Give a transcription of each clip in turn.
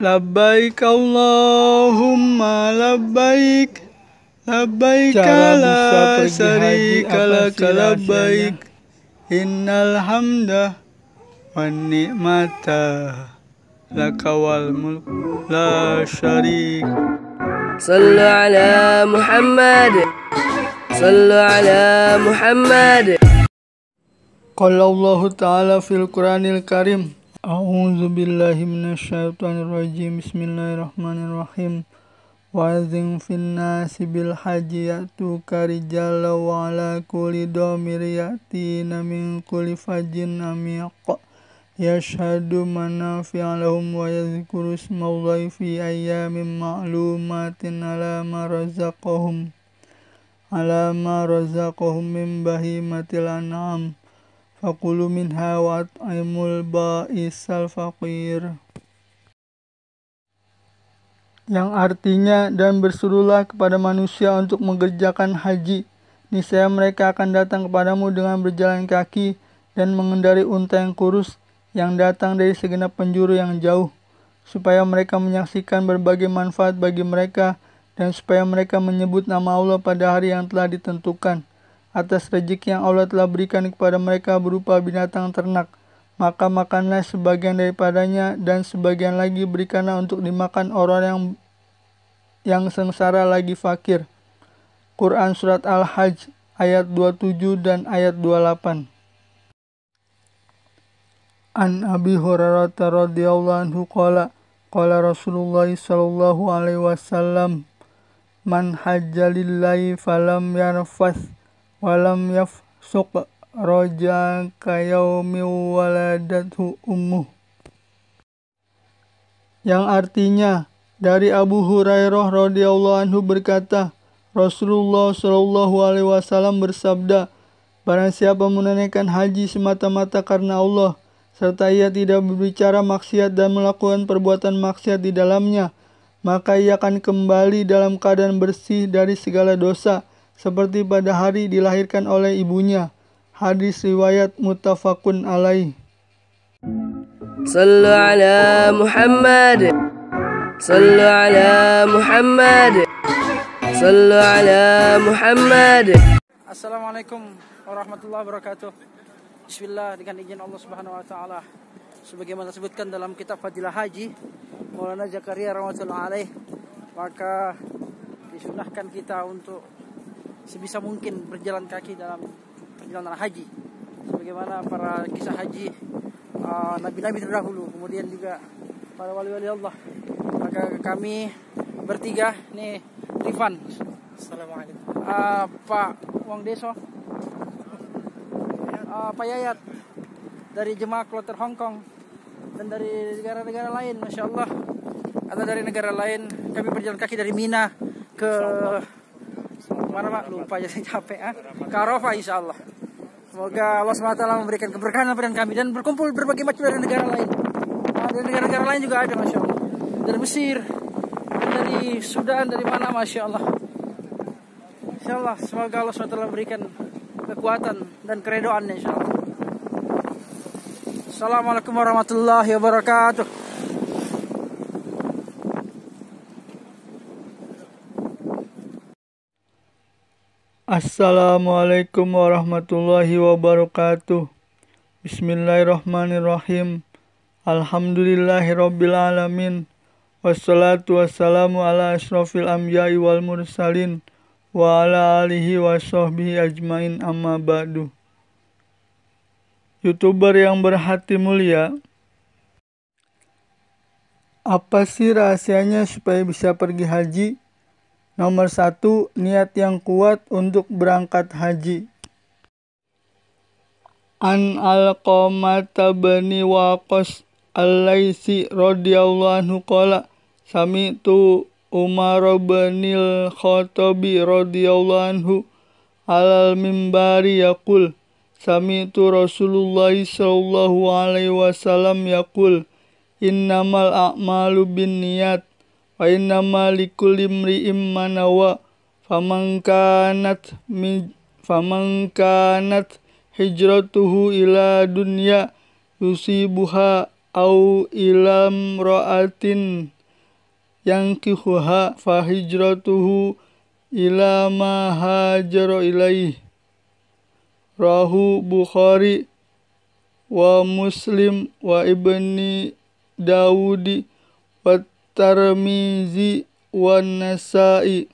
لبيك اللهم لبيك لبيك لا شريك لك لبيك إن الحمد والنعمة لك والملك لا شريك صلوا على محمد صلوا على محمد قال الله تعالى في القرآن الكريم أعوذ بالله من الشيطان الرجيم بسم الله الرحمن الرحيم وأذن في الناس بالحج يأتوك رجالا وعلى كل ضامر يأتين من كل فج عميق يشهد منافع لهم ويذكر اسم الله في أيام معلومات على ما رزقهم على ما رزقهم من بهيمة الأنعام fakulu minha wa at'imul ba'isal fakir, yang artinya dan berserulah kepada manusia untuk mengerjakan haji niscaya mereka akan datang kepadamu dengan berjalan kaki dan mengendari unta yang kurus yang datang dari segenap penjuru yang jauh supaya mereka menyaksikan berbagai manfaat bagi mereka dan supaya mereka menyebut nama Allah pada hari yang telah ditentukan atas rezeki yang Allah telah berikan kepada mereka berupa binatang ternak. Maka makanlah sebagian daripadanya dan sebagian lagi berikanlah untuk dimakan orang yang yang sengsara lagi fakir. Quran Surat Al-Hajj ayat 27 dan ayat 28. An Abi Hurairah radhiyallahu anhu qala qala Rasulullah sallallahu alaihi wasallam man hajjalillahi falam yarfas walam yaf suk roja kayau waladatu ummu, yang artinya dari Abu Hurairah radhiyallahu anhu berkata Rasulullah shallallahu alaihi wasallam bersabda Barang siapa menunaikan haji semata-mata karena Allah serta ia tidak berbicara maksiat dan melakukan perbuatan maksiat di dalamnya maka ia akan kembali dalam keadaan bersih dari segala dosa seperti pada hari dilahirkan oleh ibunya. Hadis riwayat mutafakun alaih. Sallu ala Muhammad. Sallu ala Muhammad. Sallu ala Muhammad. Assalamualaikum warahmatullahi wabarakatuh. Bismillah dengan izin Allah Subhanahu wa taala. Sebagaimana disebutkan dalam kitab Fadilah Haji Maulana Zakaria rahmatullah alaih, maka disunahkan kita untuk sebisa mungkin berjalan kaki dalam perjalanan haji sebagaimana para kisah haji uh, nabi-nabi uh, terdahulu kemudian juga para wali-wali Allah maka kami bertiga nih Rifan Assalamualaikum uh, Pak Wang Deso uh, Pak Yayat dari jemaah kloter Hong Kong dan dari negara-negara lain Masya Allah atau dari negara lain kami berjalan kaki dari Mina ke kemana pak lupa aja saya capek ah karofa Allah semoga Allah swt memberikan keberkahan kepada kami dan berkumpul berbagai macam dari negara lain ah, dari negara-negara lain juga ada masya Allah dari Mesir dari Sudan dari mana masya Allah insya Allah semoga Allah swt memberikan kekuatan dan keredoan insya Allah Assalamualaikum warahmatullahi wabarakatuh Assalamualaikum warahmatullahi wabarakatuh. Bismillahirrahmanirrahim. Alhamdulillahirabbil alamin. Wassalatu wassalamu ala asyrafil anbiya'i wal mursalin wa ala alihi wa ajmain amma ba'du. YouTuber yang berhati mulia, apa sih rahasianya supaya bisa pergi haji? Nomor satu, niat yang kuat untuk berangkat haji. An Alqamata bani Waqas Al-Laisi radiyallahu qala sami'tu Umar bani al-khotobi radiyallahu alal mimbari yakul, sami'tu Rasulullah sallallahu alaihi wasallam yakul, innamal a'malu bin niyat wa inna malikul imri'im manawa faman min faman hijratuhu ila dunya yusibuha au ilam ra'atin yang kihuha fahijratuhu ila ma hajara ilaih rahu bukhari wa muslim wa ibni daudi Tarmizi wan Nasa'i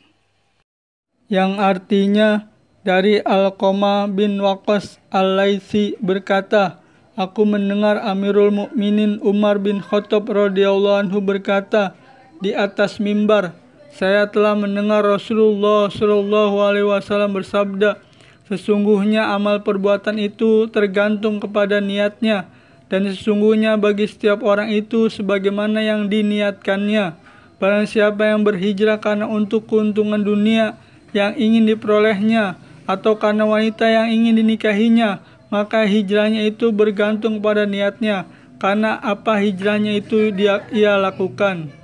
yang artinya dari Al Koma bin Waqas al laisi berkata, Aku mendengar Amirul Mukminin Umar bin Khattab radhiyallahu anhu berkata di atas mimbar, saya telah mendengar Rasulullah Shallallahu alaihi wasallam bersabda, sesungguhnya amal perbuatan itu tergantung kepada niatnya. Dan sesungguhnya bagi setiap orang itu sebagaimana yang diniatkannya. Barang siapa yang berhijrah karena untuk keuntungan dunia yang ingin diperolehnya atau karena wanita yang ingin dinikahinya, maka hijrahnya itu bergantung pada niatnya karena apa hijrahnya itu dia ia lakukan.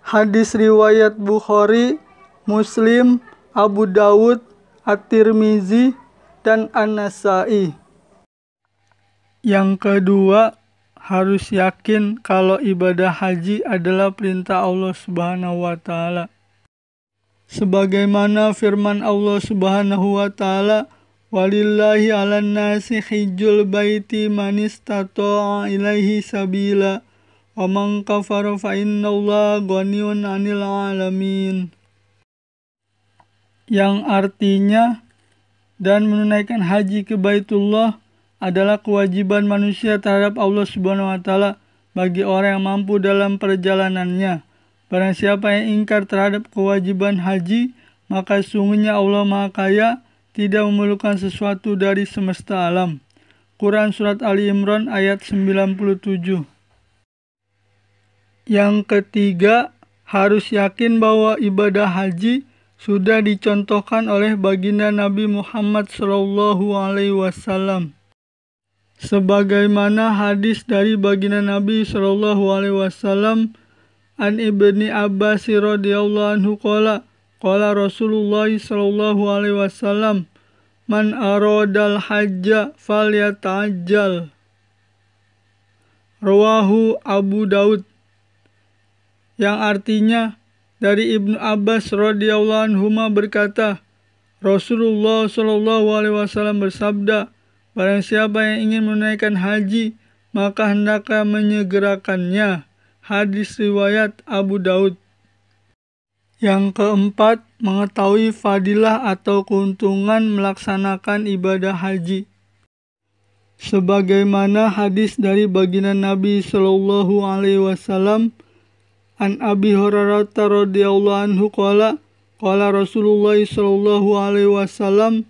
Hadis riwayat Bukhari, Muslim, Abu Dawud, At-Tirmizi, dan An-Nasai. Yang kedua, harus yakin kalau ibadah haji adalah perintah Allah Subhanahu wa taala. Sebagaimana firman Allah Subhanahu wa taala, "Walillahi 'alan nasi hijjul baiti man istata'a ilaihi sabila." wa man kafara fa innallaha ghaniyun 'anil 'alamin yang artinya dan menunaikan haji ke Baitullah adalah kewajiban manusia terhadap Allah Subhanahu wa taala bagi orang yang mampu dalam perjalanannya. Barang siapa yang ingkar terhadap kewajiban haji, maka sungguhnya Allah Maha Kaya tidak memerlukan sesuatu dari semesta alam. Quran Surat Ali Imran ayat 97 Yang ketiga, harus yakin bahwa ibadah haji sudah dicontohkan oleh baginda Nabi Muhammad SAW sebagaimana hadis dari baginda Nabi Shallallahu alaihi wasallam an Ibni Abbas radhiyallahu anhu kala kala Rasulullah Shallallahu alaihi wasallam man aradal hajja falyata'ajjal rawahu Abu Daud yang artinya dari Ibnu Abbas radhiyallahu anhu berkata Rasulullah Shallallahu alaihi wasallam bersabda Barang siapa yang ingin menunaikan haji, maka hendaklah menyegerakannya. Hadis riwayat Abu Daud. Yang keempat, mengetahui fadilah atau keuntungan melaksanakan ibadah haji. Sebagaimana hadis dari baginda Nabi Shallallahu Alaihi Wasallam, An Abi Hurairah radhiyallahu anhu kala, kala Rasulullah Shallallahu Alaihi Wasallam,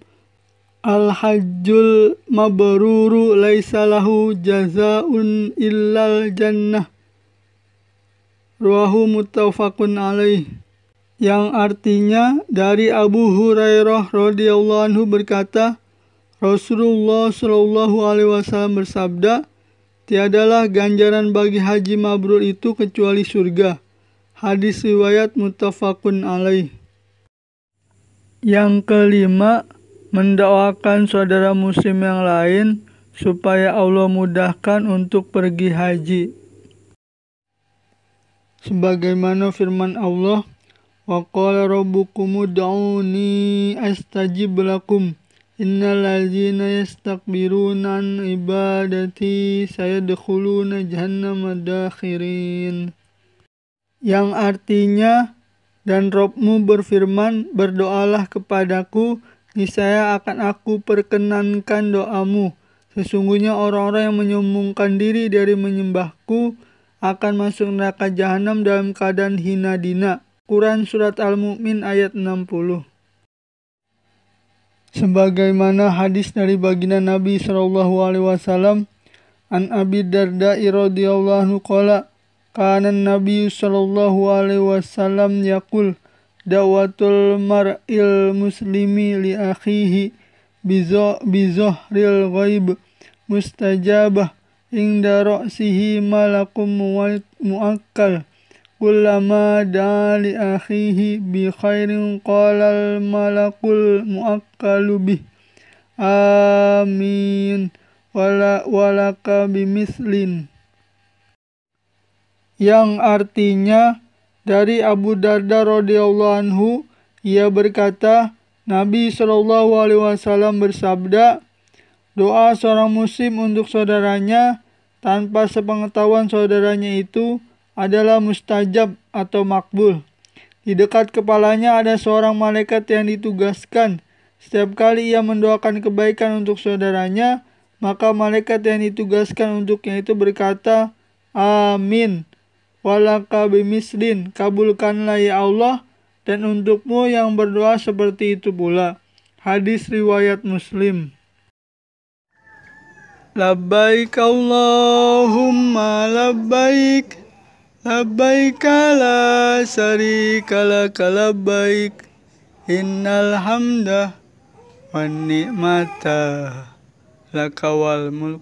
Al-hajjul mabruru laisa lahu jazaun illal jannah. Ruahu muttafaqun alaih. Yang artinya dari Abu Hurairah radhiyallahu anhu berkata, Rasulullah shallallahu alaihi wasallam bersabda, tiadalah ganjaran bagi haji mabrur itu kecuali surga. Hadis riwayat muttafaqun alaih. Yang kelima, mendoakan saudara muslim yang lain supaya Allah mudahkan untuk pergi haji. Sebagaimana firman Allah, Wa qala rabbukum ud'uni astajib lakum. innalazina yastakbiruna an ibadati sayadkhuluna jahannama dakhirin. Yang artinya dan Robmu berfirman, berdoalah kepadaku, niscaya akan aku perkenankan doamu. Sesungguhnya orang-orang yang menyombongkan diri dari menyembahku akan masuk neraka jahanam dalam keadaan hina dina. Quran Surat Al-Mu'min ayat 60 Sebagaimana hadis dari baginda Nabi Shallallahu Alaihi Wasallam, An Abi Darda radhiyallahu anhu Kanan Nabi Shallallahu Alaihi Wasallam yakul, dawatul mar'il muslimi li akhihi bizohril ghaib mustajabah inda ra'sihi malakum muakkal kullama da'a akhihi bi khairin qalal malakul muakkalu bih amin wala walaka bimislin yang artinya dari Abu Darda radhiyallahu anhu, ia berkata, Nabi Shallallahu alaihi wasallam bersabda, doa seorang muslim untuk saudaranya tanpa sepengetahuan saudaranya itu adalah mustajab atau makbul. Di dekat kepalanya ada seorang malaikat yang ditugaskan. Setiap kali ia mendoakan kebaikan untuk saudaranya, maka malaikat yang ditugaskan untuknya itu berkata, Amin walaka bimislin kabulkanlah ya Allah dan untukmu yang berdoa seperti itu pula hadis riwayat muslim labbaik Allahumma labbaik labbaik la syarika laka labbaik innal hamdah wan ni'mata lakawal mulk